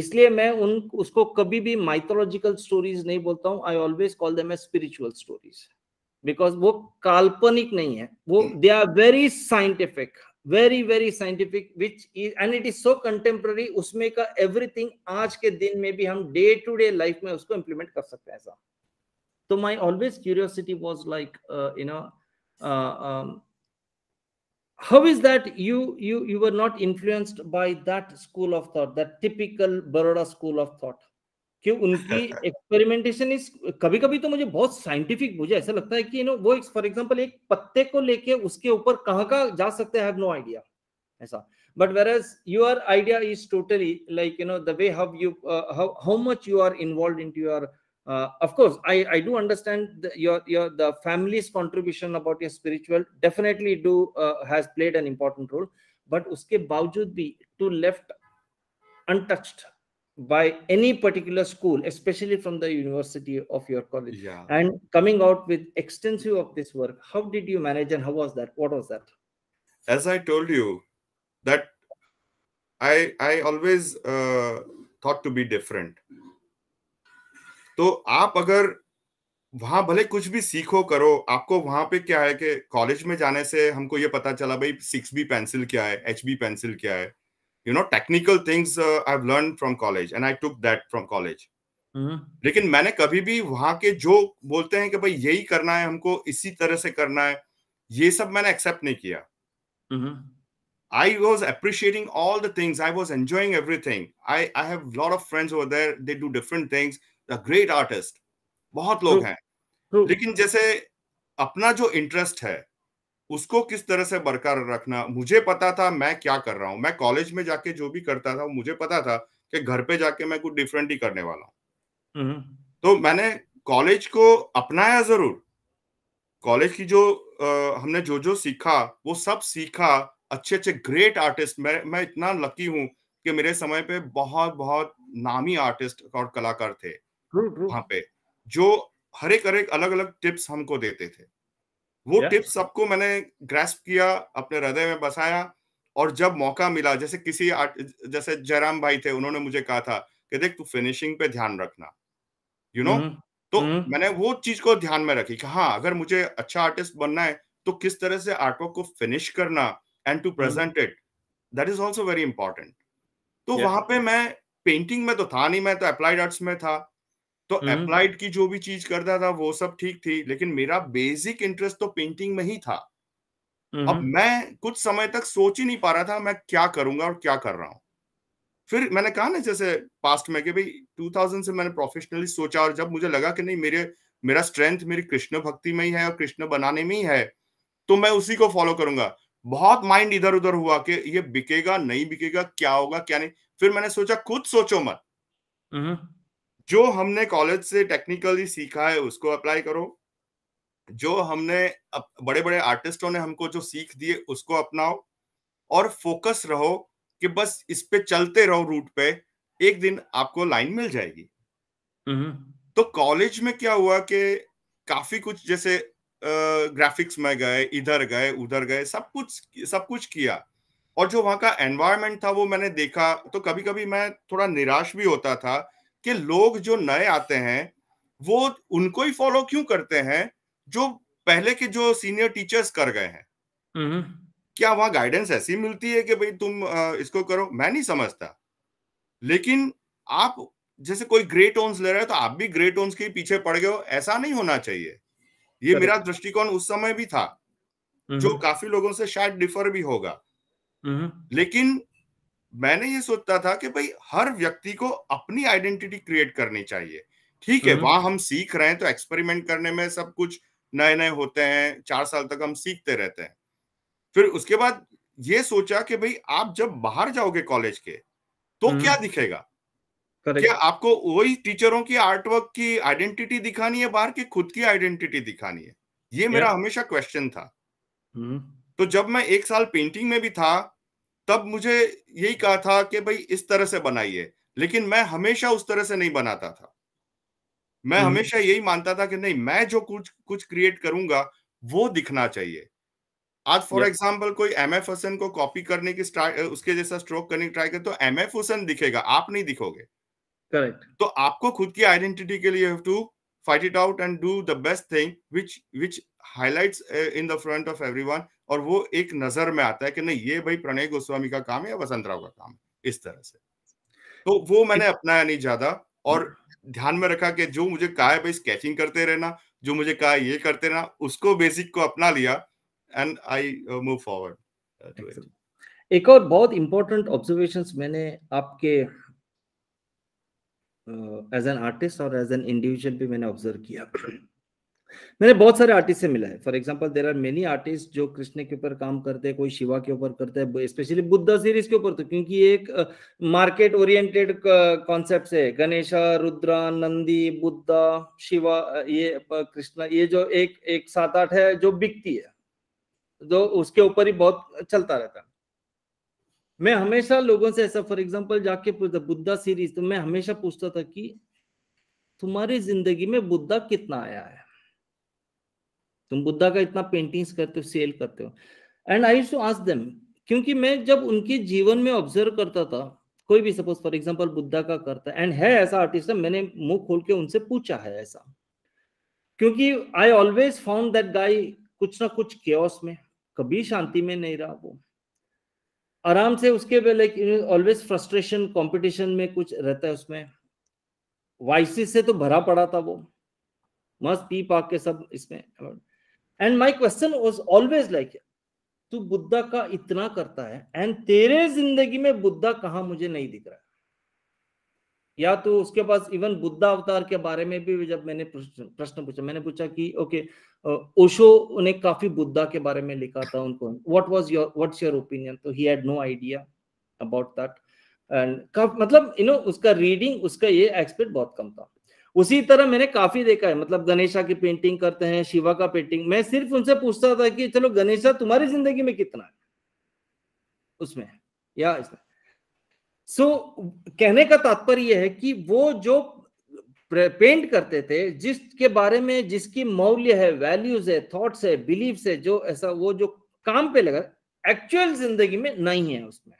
A: इसलिए मैं उन उसको कभी भी माइथोलॉजिकल स्टोरीज नहीं बोलता हूँ I always call them spiritual stories because वो काल्पनिक नहीं है वो they are very scientific very very scientific which is and it is so contemporary उसमें का एवरीथिंग आज के दिन में भी हम डे टू डे लाइफ में उसको इम्प्लीमेंट कर सकते हैं ऐसा तो my always curiosity was like you know how is that you you you not uh, um, not by that school of thought thought that typical baroda school of कि उनकी experimentation इस कभी कभी तो मुझे बहुत साइंटिफिक मुझे ऐसा लगता है कि नो वो फॉर एग्जांपल एक पत्ते को लेके उसके ऊपर कहाँ का जा सकते हैं नो आइडिया ऐसा but whereas your idea is totally like you know the way have you how much you are involve in to your of course I I do understand the family's contribution about your spiritual definitely do has played an important role but उसके बावजूद भी to left untouched by any particular school especially from the university of your college yeah. and coming out with extensive of this work how did you manage and how was that what was that
B: as i told you that i i always uh, thought to be different तो आप अगर वहां भले कुछ भी सीखो करो आपको वहां पे क्या है कि कॉलेज में जाने से हमको ये पता चला भाई सिक्स बी पेंसिल क्या है एच बी पेंसिल क्या है you know technical things uh, i've learned from college and i took that from college mm-hmm. लेकिन मैंने कभी भी वहां के जो बोलते हैं कि भाई यही करना है हमको इसी तरह से करना है ये सब मैंने एक्सेप्ट नहीं किया I was appreciating all the things I was enjoying everything I I have lot of friends over there they do different things the great artist बहुत लोग हैं लेकिन जैसे अपना जो इंटरेस्ट है उसको किस तरह से बरकरार रखना मुझे पता था मैं क्या कर रहा हूं मैं कॉलेज में जाके जो भी करता था मुझे पता था कि घर पे जाके मैं कुछ डिफरेंट ही करने वाला
A: हूँ हम्म।
B: तो मैंने कॉलेज को अपनाया जरूर कॉलेज की जो आ, हमने जो जो सीखा वो सब सीखा अच्छे अच्छे ग्रेट आर्टिस्ट मैं मैं इतना लकी हूं कि मेरे समय पे बहुत बहुत नामी आर्टिस्ट और कलाकार थे वहां पे जो हर एक हर एक अलग अलग टिप्स हमको देते थे वो yes. टिप्स सबको मैंने ग्रेस्प किया अपने हृदय में बसाया और जब मौका मिला जैसे किसी जैसे जयराम भाई थे उन्होंने मुझे कहा था कि देख तू फिनिशिंग पे ध्यान रखना you you know know? mm-hmm. तो mm-hmm. मैंने वो चीज को ध्यान में रखी कि हाँ अगर मुझे अच्छा आर्टिस्ट बनना है तो किस तरह से आर्टवर्क को फिनिश करना and to present it that is also very important तो yeah. वहां पे मैं पेंटिंग में तो था नहीं मैं तो अप्लाइड आर्ट्स में था तो अप्लाइड हम्म। की जो भी चीज करता था वो सब ठीक थी लेकिन मेरा बेसिक इंटरेस्ट तो पेंटिंग में ही था अब हम्म। मैं कुछ समय तक सोच ही नहीं पा रहा था मैं क्या करूंगा और क्या कर रहा हूं फिर मैंने कहा ना जैसे पास्ट में कि भाई 2000 से मैंने प्रोफेशनली सोचा और जब मुझे लगा कि नहीं मेरे मेरा स्ट्रेंथ मेरी कृष्ण भक्ति में ही है और कृष्ण बनाने में ही है तो मैं उसी को फॉलो करूंगा बहुत माइंड इधर उधर हुआ कि ये बिकेगा नहीं बिकेगा क्या होगा क्या नहीं फिर मैंने सोचा खुद सोचो मत हम्म। जो हमने कॉलेज से टेक्निकली सीखा है उसको अप्लाई करो जो हमने बड़े बड़े आर्टिस्टों ने हमको जो सीख दिए उसको अपनाओ और फोकस रहो कि बस इस पे चलते रहो रूट पे एक दिन आपको लाइन मिल जाएगी हम्म। तो कॉलेज में क्या हुआ कि काफी कुछ जैसे ग्राफिक्स में गए इधर गए उधर गए सब कुछ सब कुछ किया और जो वहां का एनवायरमेंट था वो मैंने देखा तो कभी कभी मैं थोड़ा निराश भी होता था कि लोग जो नए आते हैं वो उनको ही फॉलो क्यों करते हैं जो पहले के जो सीनियर टीचर्स कर गए हैं हम्म। क्या वहां गाइडेंस ऐसी मिलती है कि भाई तुम इसको करो मैं नहीं समझता लेकिन आप जैसे कोई ग्रे टोन्स ले रहे हो तो आप भी ग्रे टोन्स के पीछे पड़ गए हो ऐसा नहीं होना चाहिए ये मेरा दृष्टिकोण उस समय भी था जो हम्म। काफी लोगों से शायद डिफर भी होगा हम्म। लेकिन मैंने ये सोचता था कि भाई हर व्यक्ति को अपनी आइडेंटिटी क्रिएट करनी चाहिए ठीक है हम्म। वहां हम सीख रहे हैं तो एक्सपेरिमेंट करने में सब कुछ नए नए होते हैं चार साल तक हम सीखते रहते हैं फिर उसके बाद ये सोचा कि भाई आप जब बाहर जाओगे कॉलेज के तो हम्म। क्या दिखेगा क्या आपको वही टीचरों की आर्टवर्क की आइडेंटिटी दिखानी है बाहर की खुद की आइडेंटिटी दिखानी है ये मेरा हमेशा क्वेश्चन था हम्म। तो जब मैं एक साल पेंटिंग में भी था तब मुझे यही कहा था कि भाई इस तरह से बनाइए लेकिन मैं हमेशा उस तरह से नहीं बनाता था मैं हम्म। हमेशा यही मानता था कि नहीं मैं जो कुछ कुछ क्रिएट करूंगा वो दिखना चाहिए आज फॉर एग्जाम्पल कोई एम एफ हसन को कॉपी करने की उसके जैसा स्ट्रोक करने की ट्राई करे तो एम एफ हसन दिखेगा आप नहीं दिखोगे करेक्ट तो आपको खुद की आइडेंटिटी के लिए to fight it out and do the best thing which which highlights in the front of everyone और वो एक नजर में आता है कि नहीं ये भाई प्रणय गोस्वामी का काम है या वसंतराव का काम है इस तरह से तो वो मैंने अपनाया नहीं ज्यादा और हम्म। ध्यान में रखा कि जो मुझे कहा है भाई स्केचिंग करते रहना जो मुझे कहा ये करते रहना उसको बेसिक को अपना लिया एंड आई मूव फॉरवर्ड
A: एक और बहुत इंपॉर्टेंट ऑब्जर्वेशन मैंने आपके एज एन आर्टिस्ट और एज एन इंडिविजुअल भी मैंने ऑब्जर्व किया मैंने बहुत सारे आर्टिस्ट से मिला है for example there are many artist जो कृष्ण के ऊपर काम करते हैं कोई शिवा के ऊपर करते है स्पेशली बुद्धा सीरीज के ऊपर तो क्योंकि एक मार्केट ओरिएंटेड कॉन्सेप्ट है गणेशा रुद्रा नंदी बुद्धा शिवा ये कृष्ण ये जो एक एक सात आठ है जो बिकती है जो उसके ऊपर ही बहुत चलता रहता है मैं हमेशा लोगों से ऐसा फॉर एग्जाम्पल जाके पूछता बुद्धा सीरीज तो मैं हमेशा पूछता था कि तुम्हारी जिंदगी में बुद्धा कितना आया है तुम बुद्धा का इतना पेंटिंग्स करते हो सेल करते हो and I to ask them क्योंकि मैं जब उनके जीवन में ऑब्जर्व करता था कोई भी सपोज फॉर एग्जाम्पल बुद्धा का करता एंड है ऐसा आर्टिस्ट है मैंने मुंह खोल के उनसे पूछा है ऐसा क्योंकि I always found that guy कुछ ना कुछ केस में कभी शांति में नहीं रहा वो आराम से उसके पहले ऑलवेज फ्रस्ट्रेशन कंपटीशन में कुछ रहता है उसमें वाइसिस से तो भरा पड़ा था वो मस्त पी पाक के सब इसमें and my question was always like तू बुद्धा का इतना करता है एंड तेरे जिंदगी में बुद्धा कहा मुझे नहीं दिख रहा है या तो उसके पास इवन बुद्धा अवतार के बारे में भी जब मैंने प्रश्न पूछा मैंने पूछा कि ओके ओशो ने काफी बुद्धा के बारे में लिखा था उनको what was your what's your opinion तो he had no idea about that and मतलब यू you नो know, उसका रीडिंग उसका ये एक्सपर्ट बहुत कम था उसी तरह मैंने काफी देखा है मतलब गणेशा की पेंटिंग करते हैं शिवा का पेंटिंग मैं सिर्फ उनसे पूछता था कि चलो गणेशा तुम्हारी जिंदगी में कितना है उसमें या इसमें सो so, कहने का तात्पर्य है कि वो जो पेंट करते थे जिसके बारे में जिसकी मौल्य है वैल्यूज है थॉट्स है बिलीव्स है जो ऐसा वो जो काम पे लगा एक्चुअल जिंदगी में नहीं है उसमें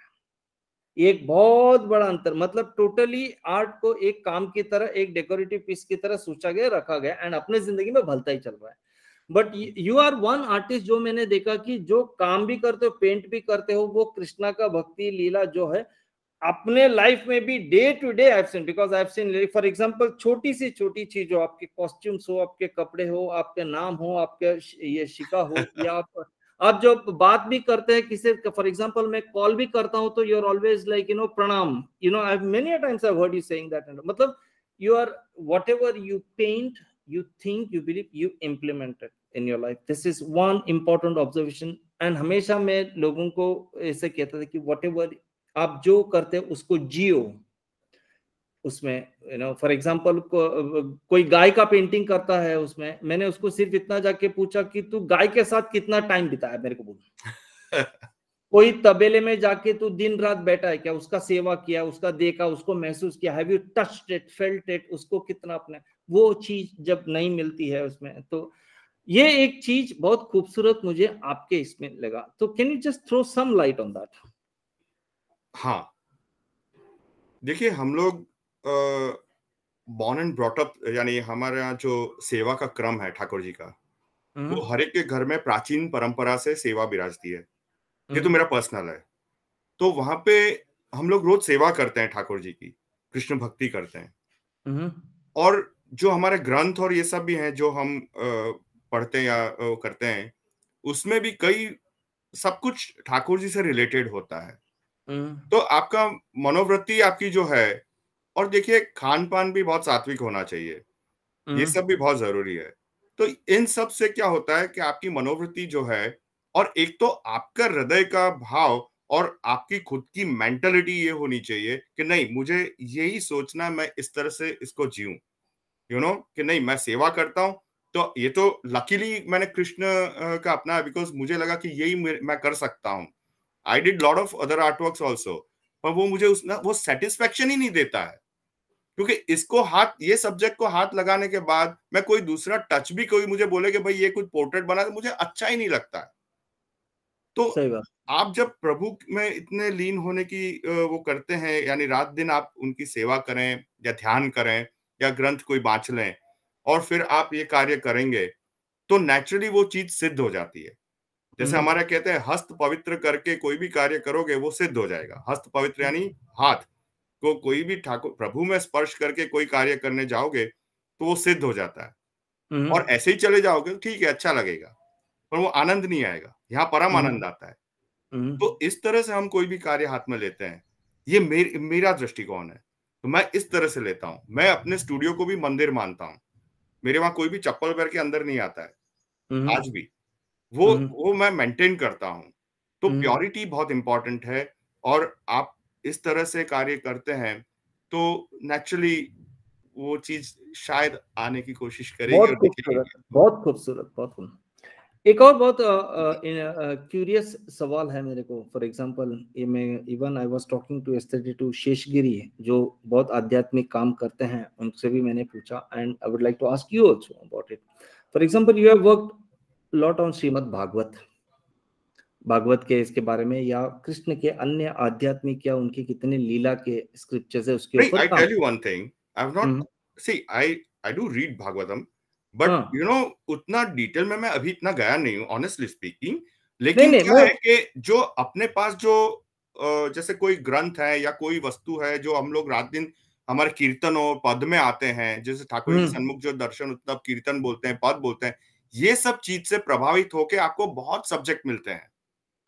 A: एक बहुत बड़ा अंतर मतलब टोटली आर्ट को एक काम की तरह एक डेकोरेटिव पीस की तरह सोचा गया रखा गया एंड अपने जिंदगी में भलता ही चल रहा है but you are one artist जो मैंने देखा कि जो काम भी करते हो पेंट भी करते हो वो कृष्णा का भक्ति लीला जो है अपने लाइफ में भी day to day I seen because I seen for example छोटी सी छोटी चीज हो आपके कॉस्ट्यूम्स हो आपके कपड़े हो आपके नाम हो आपके ये शिका हो या आप आप जब बात भी करते हैं किसी फॉर एग्जाम्पल मैं कॉल भी करता हूँ तो you are always like you know प्रणाम you know I many times I word you saying that मतलब you are whatever you paint you think you believe you implemented in your life this is one important observation and हमेशा मैं लोगों को ऐसे कहता था कि what ever आप जो करते हैं उसको जियो उसमें यू नो फॉर एग्जाम्पल कोई गाय का पेंटिंग करता है उसमें मैंने उसको सिर्फ इतना जाके पूछा कि तू गाय के साथ कितना टाइम बिताया मेरे को बोल [LAUGHS] कोई तबेले में जाके तू दिन रात बैठा है क्या उसका सेवा किया उसका देखा उसको महसूस किया have you touched it felt it उसको कितना अपने वो चीज जब नहीं मिलती है उसमें तो ये एक चीज बहुत खूबसूरत मुझे आपके इसमें लगा तो can you just throw some light on that हाँ
B: देखिए हम लोग बॉर्न एंड ब्रॉटअप यानी हमारे यहाँ जो सेवा का क्रम है ठाकुर जी का हम्म। वो हर एक के घर में प्राचीन परंपरा से सेवा बिराजती है ये तो हम्म। मेरा पर्सनल है तो वहां पे हम लोग रोज सेवा करते हैं ठाकुर जी की कृष्ण भक्ति करते हैं हम्म। और जो हमारे ग्रंथ और ये सब भी हैं जो हम पढ़ते हैं या करते हैं उसमें भी कई सब कुछ ठाकुर जी से रिलेटेड होता है तो आपका मनोवृत्ति आपकी जो है और देखिए खान पान भी बहुत सात्विक होना चाहिए ये सब भी बहुत जरूरी है तो इन सब से क्या होता है कि आपकी मनोवृत्ति जो है और एक तो आपका हृदय का भाव और आपकी खुद की मेंटेलिटी ये होनी चाहिए कि नहीं मुझे यही सोचना मैं इस तरह से इसको जीव यू नो कि नहीं मैं सेवा करता हूं तो ये तो लकीली मैंने कृष्ण का अपना बिकॉज मुझे लगा कि यही मैं कर सकता हूँ I did lot of other artwork also पर वो मुझे उस ना वो सेटिस्फेक्शन ही नहीं देता है क्योंकि इसको हाथ ये सब्जेक्ट को हाथ लगाने के बाद मैं कोई दूसरा टच भी कोई मुझे बोले कि भाई ये कुछ पोर्ट्रेट बना तो मुझे अच्छा ही नहीं लगता है तो आप जब प्रभु में इतने लीन होने की वो करते हैं यानी रात दिन आप उनकी सेवा करें या ध्यान करें या ग्रंथ कोई बांच लें और फिर आप ये कार्य करेंगे तो नेचुरली वो चीज सिद्ध हो जाती है जैसे हम्म। हमारा कहते हैं हस्त पवित्र करके कोई भी कार्य करोगे वो सिद्ध हो जाएगा हस्त पवित्र यानी हाथ को कोई भी ठाकुर प्रभु में स्पर्श करके कोई कार्य करने जाओगे तो वो सिद्ध हो जाता है हम्म। और ऐसे ही चले जाओगे तो ठीक है अच्छा लगेगा पर वो आनंद नहीं आएगा यहाँ परम हम्म। आनंद आता है हम्म। तो इस तरह से हम कोई भी कार्य हाथ में लेते हैं ये मेर, मेरा दृष्टिकोण है तो मैं इस तरह से लेता हूँ मैं अपने स्टूडियो को भी मंदिर मानता हूँ मेरे वहां कोई भी चप्पल पैर के अंदर नहीं आता है आज भी वो वो मैं मेंटेन करता हूँ तो प्योरिटी बहुत इंपॉर्टेंट है और आप इस तरह से कार्य करते हैं तो नेचुरली वो चीज शायद आने की कोशिश करेगी बहुत खूबसूरत
A: बहुत खूबसूरत बहुत एक और बहुत क्यूरियस सवाल है मेरे को फॉर एग्जांपल ये मैं even I was talking to S to Seshagiri जो बहुत आध्यात्मिक काम करते हैं उनसे भी मैंने पूछा and I would like to ask you also about it for example you have worked lot on Shrimad Bhagavat Bhagavat के इसके बारे में या कृष्ण के अन्य आध्यात्मिक या उनके कितने लीला के स्क्रिप्चर्स है उसके ऊपर I tell you one
B: thing I have not see I I do read Bhagavatam but you know उतना डिटेल में मैं अभी इतना गया नहीं हूँ ऑनेस्टली स्पीकिंग लेकिन नहीं, क्या नहीं, है कि जो अपने पास जो जैसे कोई ग्रंथ है या कोई वस्तु है जो हम लोग रात दिन हमारे कीर्तन और पद में आते हैं जैसे ठाकुर जी हम्म। सन्मुख जो दर्शन उत्तम कीर्तन बोलते हैं पद बोलते हैं ये सब चीज से प्रभावित होके आपको बहुत सब्जेक्ट मिलते हैं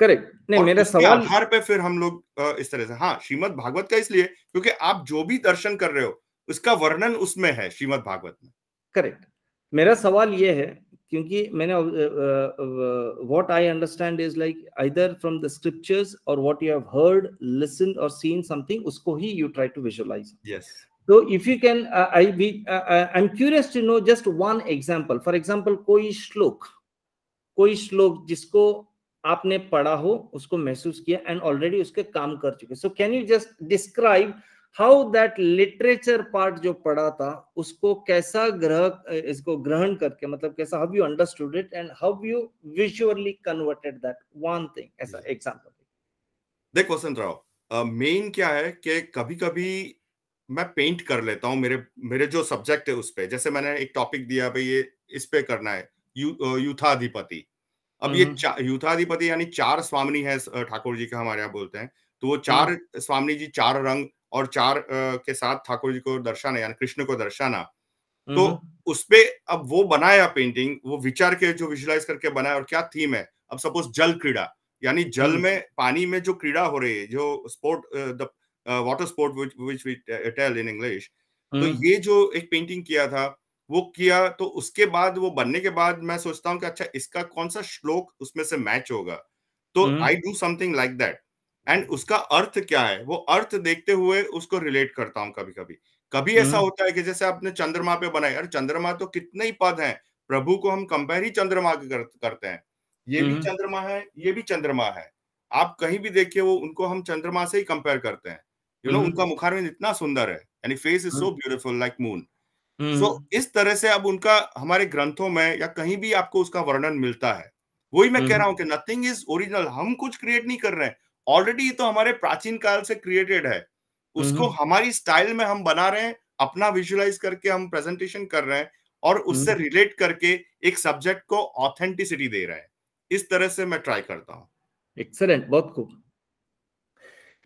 A: करेक्ट नहीं मेरा सवाल आधार
B: पे फिर हम लोग इस तरह से हाँ श्रीमद भागवत का इसलिए क्योंकि आप जो भी दर्शन कर रहे हो उसका वर्णन उसमें है श्रीमद भागवत में
A: करेक्ट मेरा सवाल ये है क्योंकि मैंने what I understand is like either from the scriptures और what you have heard listen और सीन समथिंग उसको ही you try to visualise yes तो if you can I be I am curious to know just one example for example कोई श्लोक कोई श्लोक जिसको आपने पढ़ा हो उसको महसूस किया एंड ऑलरेडी उसके काम कर चुके so can you just describe how that literature part जो पढ़ा था उसको कैसा ग्रह इसको ग्रहण करके मतलब कैसा how you understood it and how you visually converted that one thing ऐसा एग्जांपल
B: देखो राव मेन क्या है कि कभी कभी मैं पेंट कर लेता हूं मेरे मेरे जो सब्जेक्ट है उस पर जैसे मैंने एक टॉपिक दिया भाई ये इस पे करना है यू यूथाधिपति अब ये यूथाधिपति यानी चार स्वामी है ठाकुर जी का हमारे यहाँ बोलते हैं तो वो चार स्वामी जी चार रंग और चार के साथ ठाकुर जी को दर्शाना यानी कृष्ण को दर्शाना तो उसपे अब वो बनाया पेंटिंग वो विचार के जो विजुलाइज करके बनाया और क्या थीम है अब सपोज जल क्रीड़ा यानी जल में पानी में जो क्रीड़ा हो रही है जो sport the water sport which we tell in English तो ये जो एक पेंटिंग किया था वो किया तो उसके बाद वो बनने के बाद मैं सोचता हूँ कि अच्छा इसका कौन सा श्लोक उसमें से मैच होगा तो I do something like that and उसका अर्थ क्या है वो अर्थ देखते हुए उसको रिलेट करता हूँ कभी कभी कभी ऐसा होता है कि जैसे आपने चंद्रमा पे बनाया अरे चंद्रमा तो कितने ही पद हैं प्रभु को हम कंपेयर ही चंद्रमा के कर, करते हैं ये भी चंद्रमा है ये भी चंद्रमा है आप कहीं भी देखिए वो उनको हम चंद्रमा से ही कंपेयर करते हैं यू नो उनका मुखारविंद इतना सुंदर है यानी face is so beautiful like moon so hmm. इस तरह से अब उनका हमारे ग्रंथों में या कहीं भी आपको उसका वर्णन मिलता है वही मैं कह रहा हम्म। हूं कि नथिंग इज ओरिजिनल हम कुछ क्रिएट नहीं कर रहे हैं ऑलरेडी तो हमारे प्राचीन काल से क्रिएटेड है उसको हम्म। हमारी स्टाइल में हम बना रहे हैं अपना विजुअलाइज करके हम प्रेजेंटेशन कर रहे हैं और उससे रिलेट करके एक सब्जेक्ट को ऑथेंटिसिटी दे रहे हैं इस तरह से मैं ट्राई करता हूँ
A: एक्सलेंट बहुत खूब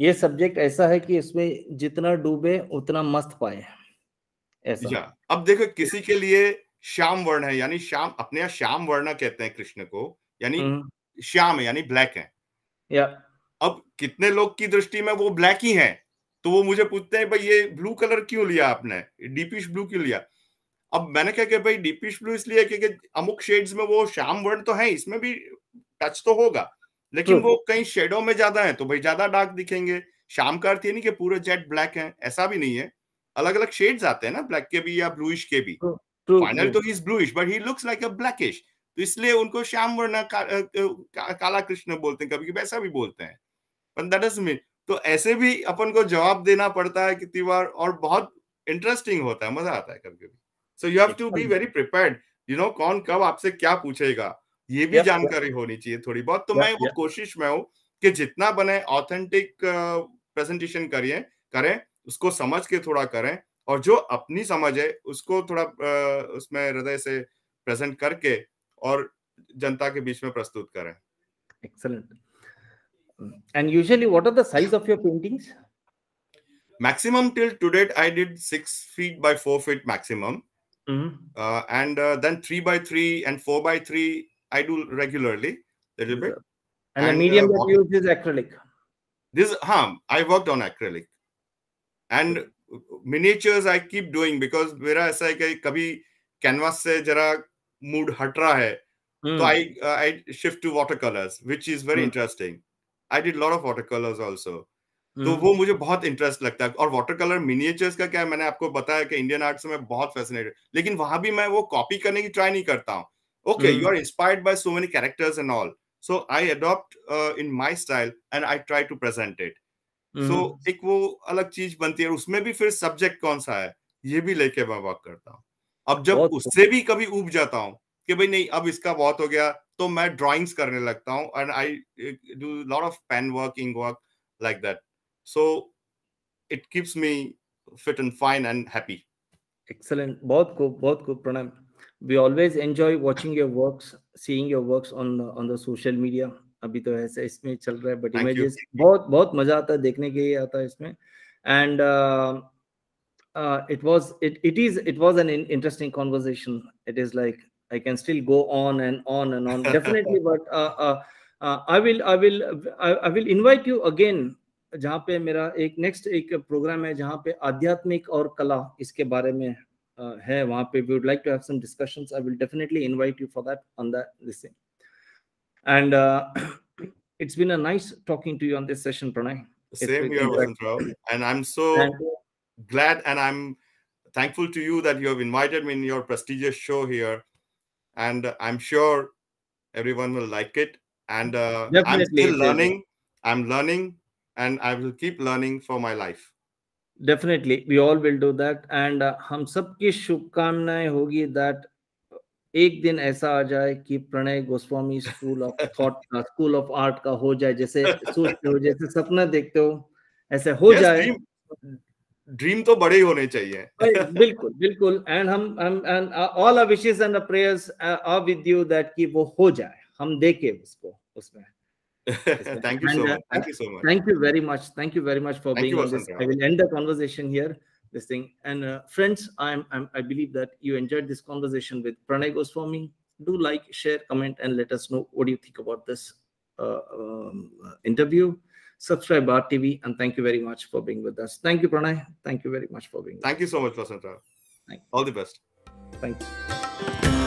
A: ये सब्जेक्ट ऐसा है कि इसमें जितना डूबे उतना मस्त पाए ऐसा
B: अब देखो किसी के लिए श्याम वर्ण है यानी श्याम अपने यहाँ श्याम वर्ण कहते हैं कृष्ण को यानी हम्म। श्याम है यानी ब्लैक है या अब कितने लोग की दृष्टि में वो ब्लैक ही हैं तो वो मुझे पूछते हैं भाई ये ब्लू कलर क्यों लिया आपने डीपिश ब्लू क्यों लिया अब मैंने क्या भाई डीपिश ब्लू इसलिए क्योंकि अमुक शेड्स में वो श्याम वर्ण तो है इसमें भी टच तो होगा लेकिन वो कहीं शेडो में ज्यादा है तो भाई ज्यादा डार्क दिखेंगे शाम का अर्थ ये नहीं कि पूरे जेट ब्लैक है ऐसा भी नहीं है अलग अलग शेड्स आते हैं ना ब्लैक के भी या ब्लूइश के भी फाइनल तो is bluish but he looks like a blackish तो इसलिए उनको श्याम वर्ण का, का, काला कृष्ण बोलते हैं कभी कभी ऐसा भी बोलते हैं पर तो ऐसे भी अपन को जवाब देना पड़ता है कितनी बार और बहुत इंटरेस्टिंग होता है मजा आता है कभी कभी so you have to be very prepared you know कौन कब आपसे क्या पूछेगा ये भी जानकारी होनी चाहिए थोड़ी बहुत तो मैं वो कोशिश में हूँ कि जितना बने ऑथेंटिक प्रेजेंटेशन करिए करें उसको समझ के थोड़ा करें और जो अपनी समझ है उसको थोड़ा उसमें हृदय से प्रेजेंट करके और जनता के बीच में प्रस्तुत करें excellent and usually what are the size of your paintings maximum till today I did 6 feet by four feet maximum and then 3 by 3 and 4 by 3 I do regularly little bit and the medium that you
A: use is acrylic
B: this हां I worked on acrylic and miniatures I keep doing because मेरा ऐसा है कि कभी canvas से जरा mood हट रहा है hmm. तो I I shift to water colours which is very interesting I did lot of water colours also तो वो मुझे बहुत इंटरेस्ट लगता है और वाटर कलर मिनिएचर्स का क्या है मैंने आपको बताया कि इंडियन आर्ट्स में बहुत फैसिनेटेड लेकिन वहां भी मैं वो कॉपी करने की ट्राई नहीं करता हूँ okay you are inspired by so many characters and all so I adopt in my style and I try to present it so so, hmm. एक वो अलग चीज बनती है उसमें भी फिर सब्जेक्ट कौन सा है ये भी लेके मैं वर्क करता हूँ अब जब उससे भी कभी उब जाता हूँ कि भाई नहीं अब इसका बहुत हो गया तो मैं ड्राइंग्स करने लगता हूँ and I do lot of pen work ink work like that so it keeps me
A: fit and fine and happy excellent बहुत खूब बहुत खूब प्रणाम we always enjoy watching your works seeing your works on the, on the social media अभी तो ऐसे इसमें चल रहा है बट इमेजेस बहुत बहुत मजा आता है देखने के लिए आता है इसमें and it was it it is it was an interesting conversation it is like I can still go on and on and on definitely but I will I will I will will you again जहाँ पे मेरा एक next एक programme है जहाँ पे आध्यात्मिक और कला इसके बारे में uh, है वहाँ पे we would like to have some discussions I will definitely invite you for that on that this thing And uh, [CLEARS THROAT] it's been a nice talking to you on this session, Pranay. Same here, Vasanthrao. And I'm so and,
B: uh, glad and I'm thankful to you that you have invited me in your prestigious show here. And I'm sure everyone will like it. And uh, I'm still learning.
A: I'm learning and I will keep learning for my life. Definitely, we all will do that. And uh, हम सबकी शुभकामनाएं होगी that एक दिन ऐसा आ जाए कि Pranay Goswami school of [LAUGHS] thought का स्कूल ऑफ आर्ट का हो जाए जैसे सोचते हो जैसे सपना देखते हो ऐसे हो yes, जाए ड्रीम तो बड़े ही होने चाहिए बिल्कुल बिल्कुल एंड हम and all our wishes and prayers are with you that कि वो हो जाए हम देखे उसको उसमें thank you so much thank you so much thank you very much thank you very much for being being you, on this i will end the this thing. And uh, friends, I'm, I'm, I believe that you enjoyed this conversation with Pranay Goswami. Do like, share, comment, and let us know what you think about this uh, um, interview. Subscribe our TV, and thank you very much for being with us. Thank you, Pranay. Thank you very much for being. Thank you so much, for Thank All the best. Thanks.